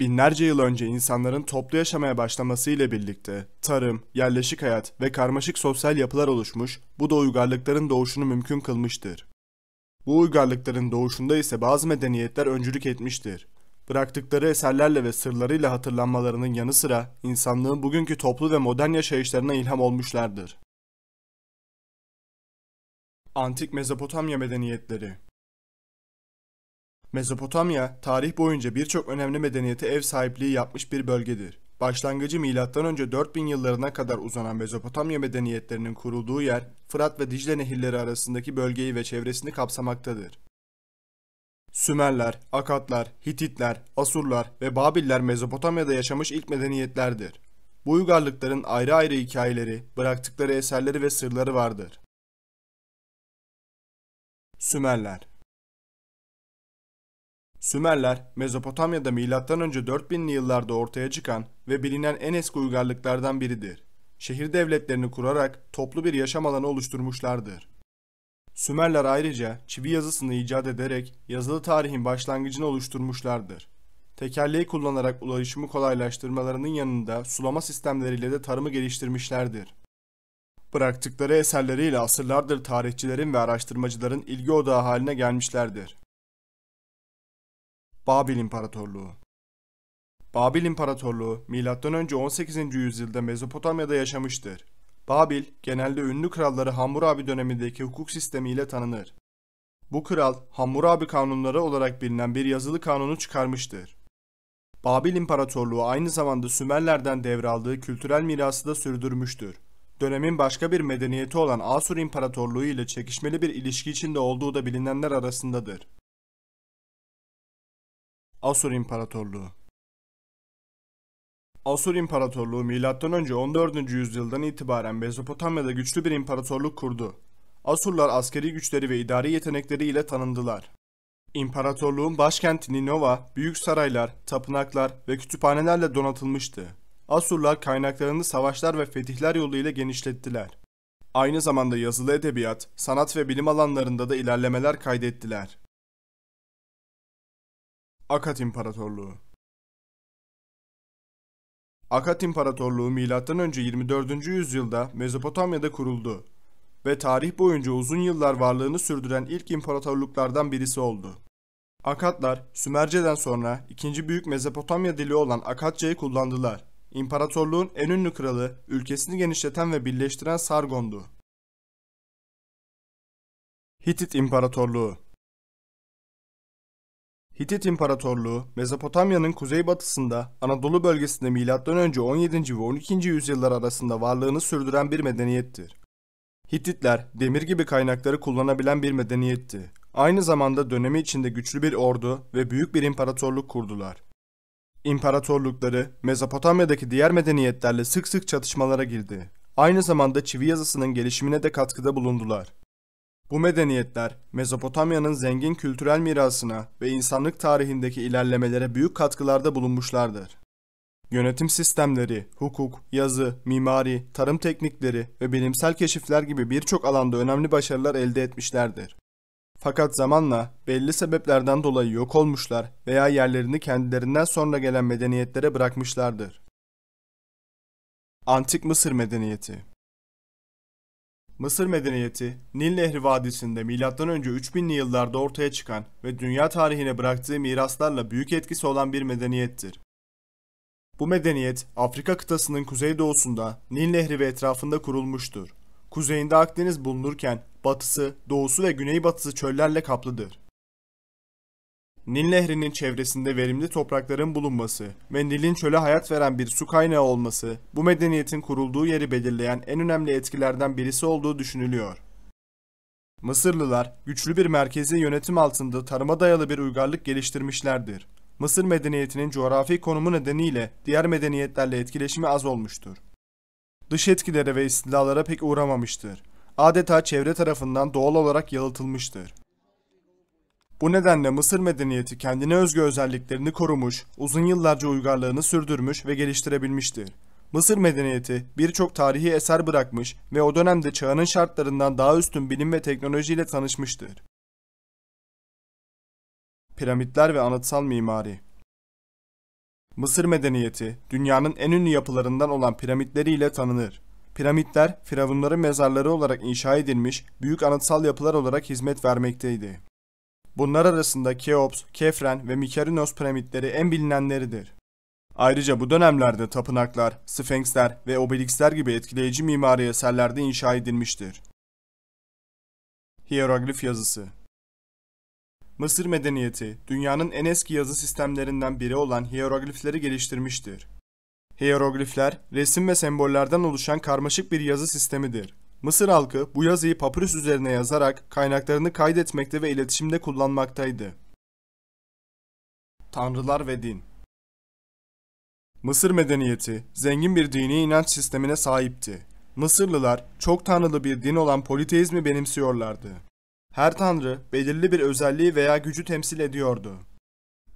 binlerce yıl önce insanların toplu yaşamaya başlaması ile birlikte tarım, yerleşik hayat ve karmaşık sosyal yapılar oluşmuş, bu da uygarlıkların doğuşunu mümkün kılmıştır. Bu uygarlıkların doğuşunda ise bazı medeniyetler öncülük etmiştir. Bıraktıkları eserlerle ve sırlarıyla hatırlanmalarının yanı sıra insanlığın bugünkü toplu ve modern yaşayışlarına ilham olmuşlardır. Antik Mezopotamya medeniyetleri Mezopotamya, tarih boyunca birçok önemli medeniyete ev sahipliği yapmış bir bölgedir. Başlangıcı M.Ö. 4000 yıllarına kadar uzanan Mezopotamya medeniyetlerinin kurulduğu yer, Fırat ve Dicle nehirleri arasındaki bölgeyi ve çevresini kapsamaktadır. Sümerler, Akatlar, Hititler, Asurlar ve Babiller Mezopotamya'da yaşamış ilk medeniyetlerdir. Bu uygarlıkların ayrı ayrı hikayeleri, bıraktıkları eserleri ve sırları vardır. Sümerler Sümerler, Mezopotamya'da M.Ö. 4000'li yıllarda ortaya çıkan ve bilinen en eski uygarlıklardan biridir. Şehir devletlerini kurarak toplu bir yaşam alanı oluşturmuşlardır. Sümerler ayrıca çivi yazısını icat ederek yazılı tarihin başlangıcını oluşturmuşlardır. Tekerleği kullanarak ulaşımı kolaylaştırmalarının yanında sulama sistemleriyle de tarımı geliştirmişlerdir. Bıraktıkları eserleriyle asırlardır tarihçilerin ve araştırmacıların ilgi odağı haline gelmişlerdir. Babil İmparatorluğu Babil İmparatorluğu M.Ö. 18. yüzyılda Mezopotamya'da yaşamıştır. Babil, genelde ünlü kralları Hammurabi dönemindeki hukuk sistemiyle tanınır. Bu kral, Hammurabi kanunları olarak bilinen bir yazılı kanunu çıkarmıştır. Babil İmparatorluğu aynı zamanda Sümerlerden devraldığı kültürel mirası da sürdürmüştür. Dönemin başka bir medeniyeti olan Asur İmparatorluğu ile çekişmeli bir ilişki içinde olduğu da bilinenler arasındadır. Asur İmparatorluğu Asur İmparatorluğu M.Ö. 14. yüzyıldan itibaren Mezopotamya'da güçlü bir imparatorluk kurdu. Asurlar askeri güçleri ve idari yetenekleri ile tanındılar. İmparatorluğun başkenti Ninova, büyük saraylar, tapınaklar ve kütüphanelerle donatılmıştı. Asurlar kaynaklarını savaşlar ve fetihler yoluyla genişlettiler. Aynı zamanda yazılı edebiyat, sanat ve bilim alanlarında da ilerlemeler kaydettiler. Akat İmparatorluğu Akat İmparatorluğu M.Ö. 24. yüzyılda Mezopotamya'da kuruldu ve tarih boyunca uzun yıllar varlığını sürdüren ilk imparatorluklardan birisi oldu. Akatlar, Sümerce'den sonra ikinci büyük Mezopotamya dili olan Akatça'yı kullandılar. İmparatorluğun en ünlü kralı, ülkesini genişleten ve birleştiren Sargon'du. Hitit İmparatorluğu Hitit İmparatorluğu, Mezopotamya'nın kuzeybatısında, Anadolu bölgesinde M.Ö. 17. ve 12. yüzyıllar arasında varlığını sürdüren bir medeniyettir. Hititler, demir gibi kaynakları kullanabilen bir medeniyetti. Aynı zamanda dönemi içinde güçlü bir ordu ve büyük bir imparatorluk kurdular. İmparatorlukları, Mezopotamya'daki diğer medeniyetlerle sık sık çatışmalara girdi. Aynı zamanda çivi yazısının gelişimine de katkıda bulundular. Bu medeniyetler Mezopotamya'nın zengin kültürel mirasına ve insanlık tarihindeki ilerlemelere büyük katkılarda bulunmuşlardır. Yönetim sistemleri, hukuk, yazı, mimari, tarım teknikleri ve bilimsel keşifler gibi birçok alanda önemli başarılar elde etmişlerdir. Fakat zamanla belli sebeplerden dolayı yok olmuşlar veya yerlerini kendilerinden sonra gelen medeniyetlere bırakmışlardır. Antik Mısır Medeniyeti Mısır medeniyeti, Nil Nehri Vadisi'nde M.Ö. 3000'li yıllarda ortaya çıkan ve dünya tarihine bıraktığı miraslarla büyük etkisi olan bir medeniyettir. Bu medeniyet, Afrika kıtasının kuzeydoğusunda Nil Nehri ve etrafında kurulmuştur. Kuzeyinde Akdeniz bulunurken batısı, doğusu ve güneybatısı çöllerle kaplıdır. Nil Nehri'nin çevresinde verimli toprakların bulunması ve Nil'in çöle hayat veren bir su kaynağı olması bu medeniyetin kurulduğu yeri belirleyen en önemli etkilerden birisi olduğu düşünülüyor. Mısırlılar güçlü bir merkezi yönetim altında tarıma dayalı bir uygarlık geliştirmişlerdir. Mısır medeniyetinin coğrafi konumu nedeniyle diğer medeniyetlerle etkileşimi az olmuştur. Dış etkilere ve istilalara pek uğramamıştır. Adeta çevre tarafından doğal olarak yalıtılmıştır. Bu nedenle Mısır medeniyeti kendine özgü özelliklerini korumuş, uzun yıllarca uygarlığını sürdürmüş ve geliştirebilmiştir. Mısır medeniyeti birçok tarihi eser bırakmış ve o dönemde çağının şartlarından daha üstün bilim ve teknolojiyle tanışmıştır. Piramitler ve anıtsal mimari Mısır medeniyeti, dünyanın en ünlü yapılarından olan piramitleriyle tanınır. Piramitler, firavunların mezarları olarak inşa edilmiş, büyük anıtsal yapılar olarak hizmet vermekteydi. Bunlar arasında Keops, Kefren ve Mikerinos piramitleri en bilinenleridir. Ayrıca bu dönemlerde tapınaklar, sfenksler ve obeliksler gibi etkileyici mimari eserlerde inşa edilmiştir. Hieroglif yazısı Mısır medeniyeti, dünyanın en eski yazı sistemlerinden biri olan hieroglifleri geliştirmiştir. Hieroglifler, resim ve sembollerden oluşan karmaşık bir yazı sistemidir. Mısır halkı bu yazıyı papyrus üzerine yazarak kaynaklarını kaydetmekte ve iletişimde kullanmaktaydı. Tanrılar ve din Mısır medeniyeti zengin bir dini inanç sistemine sahipti. Mısırlılar çok tanrılı bir din olan politeizmi benimsiyorlardı. Her tanrı belirli bir özelliği veya gücü temsil ediyordu.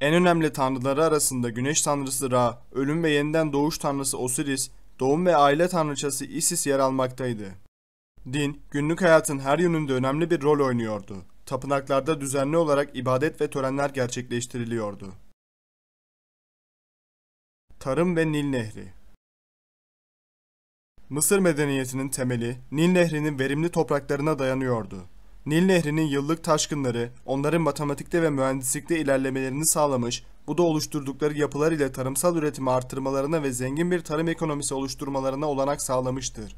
En önemli tanrıları arasında güneş tanrısı Ra, ölüm ve yeniden doğuş tanrısı Osiris, doğum ve aile tanrıçası Isis yer almaktaydı. Din, günlük hayatın her yönünde önemli bir rol oynuyordu. Tapınaklarda düzenli olarak ibadet ve törenler gerçekleştiriliyordu. Tarım ve Nil Nehri Mısır medeniyetinin temeli Nil Nehri'nin verimli topraklarına dayanıyordu. Nil Nehri'nin yıllık taşkınları onların matematikte ve mühendislikte ilerlemelerini sağlamış, bu da oluşturdukları yapılar ile tarımsal üretimi artırmalarına ve zengin bir tarım ekonomisi oluşturmalarına olanak sağlamıştır.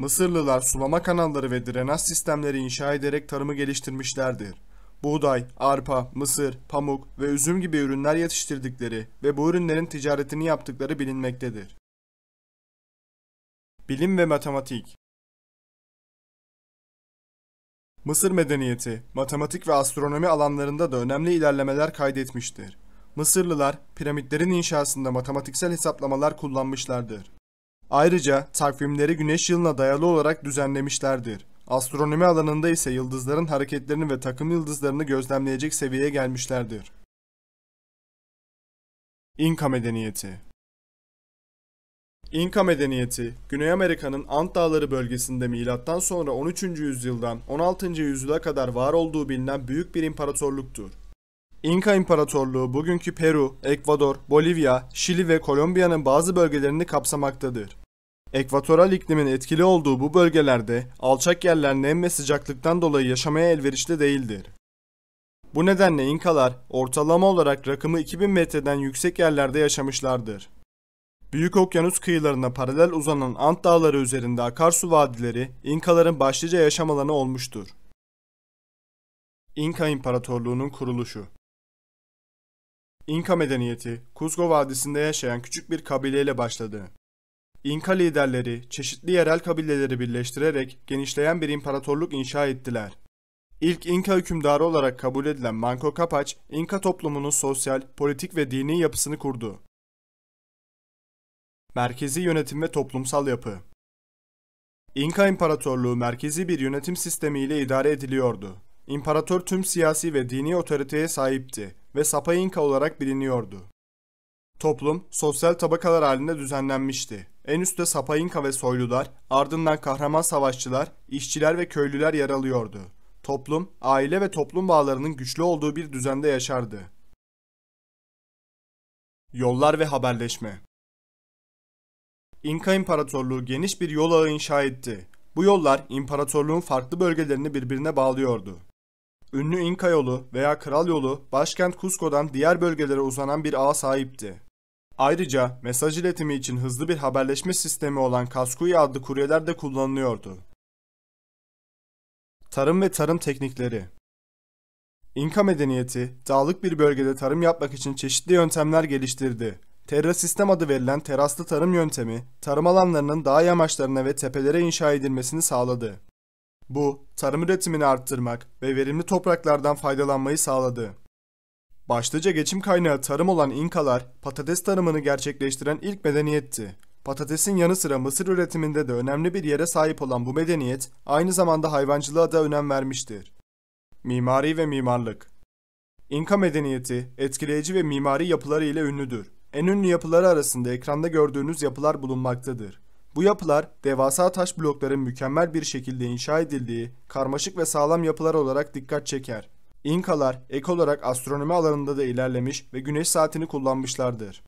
Mısırlılar sulama kanalları ve drenaj sistemleri inşa ederek tarımı geliştirmişlerdir. Buğday, arpa, mısır, pamuk ve üzüm gibi ürünler yetiştirdikleri ve bu ürünlerin ticaretini yaptıkları bilinmektedir. Bilim ve matematik Mısır medeniyeti, matematik ve astronomi alanlarında da önemli ilerlemeler kaydetmiştir. Mısırlılar, piramitlerin inşasında matematiksel hesaplamalar kullanmışlardır. Ayrıca takvimleri güneş yılına dayalı olarak düzenlemişlerdir. Astronomi alanında ise yıldızların hareketlerini ve takım yıldızlarını gözlemleyecek seviyeye gelmişlerdir. İnka medeniyeti İnka medeniyeti, Güney Amerika'nın Ant Dağları bölgesinde M.Ö. sonra 13. yüzyıldan 16. yüzyıla kadar var olduğu bilinen büyük bir imparatorluktur. İnka İmparatorluğu bugünkü Peru, Ekvador, Bolivya, Şili ve Kolombiya'nın bazı bölgelerini kapsamaktadır. Ekvatoral iklimin etkili olduğu bu bölgelerde alçak yerler nem ve sıcaklıktan dolayı yaşamaya elverişli değildir. Bu nedenle İnkalar ortalama olarak rakımı 2000 metreden yüksek yerlerde yaşamışlardır. Büyük okyanus kıyılarına paralel uzanan Ant dağları üzerinde akarsu vadileri İnkaların başlıca yaşam alanı olmuştur. İnka İmparatorluğu'nun kuruluşu İnka medeniyeti Kuzgo Vadisi'nde yaşayan küçük bir kabileyle başladı. İnka liderleri çeşitli yerel kabileleri birleştirerek genişleyen bir imparatorluk inşa ettiler. İlk İnka hükümdarı olarak kabul edilen Manco Capac, İnka toplumunun sosyal, politik ve dini yapısını kurdu. Merkezi yönetim ve toplumsal yapı İnka İmparatorluğu merkezi bir yönetim sistemiyle idare ediliyordu. İmparator tüm siyasi ve dini otoriteye sahipti ve Sapa İnka olarak biliniyordu. Toplum sosyal tabakalar halinde düzenlenmişti. En üstte Sapa İnka ve soylular, ardından kahraman savaşçılar, işçiler ve köylüler yer alıyordu. Toplum, aile ve toplum bağlarının güçlü olduğu bir düzende yaşardı. Yollar ve haberleşme İnka İmparatorluğu geniş bir yol ağı inşa etti. Bu yollar imparatorluğun farklı bölgelerini birbirine bağlıyordu. Ünlü İnka yolu veya Kral yolu başkent Cusco'dan diğer bölgelere uzanan bir ağa sahipti. Ayrıca mesaj iletimi için hızlı bir haberleşme sistemi olan Kaskuya adlı kuryeler de kullanılıyordu. Tarım ve tarım teknikleri İnka medeniyeti, dağlık bir bölgede tarım yapmak için çeşitli yöntemler geliştirdi. Terra sistem adı verilen teraslı tarım yöntemi, tarım alanlarının dağ yamaçlarına ve tepelere inşa edilmesini sağladı. Bu, tarım üretimini arttırmak ve verimli topraklardan faydalanmayı sağladı. Başlıca geçim kaynağı tarım olan İnkalar, patates tarımını gerçekleştiren ilk medeniyetti. Patatesin yanı sıra mısır üretiminde de önemli bir yere sahip olan bu medeniyet, aynı zamanda hayvancılığa da önem vermiştir. Mimari ve mimarlık İnka medeniyeti, etkileyici ve mimari yapıları ile ünlüdür. En ünlü yapıları arasında ekranda gördüğünüz yapılar bulunmaktadır. Bu yapılar devasa taş blokların mükemmel bir şekilde inşa edildiği karmaşık ve sağlam yapılar olarak dikkat çeker. İnkalar ek olarak astronomi alanında da ilerlemiş ve güneş saatini kullanmışlardır.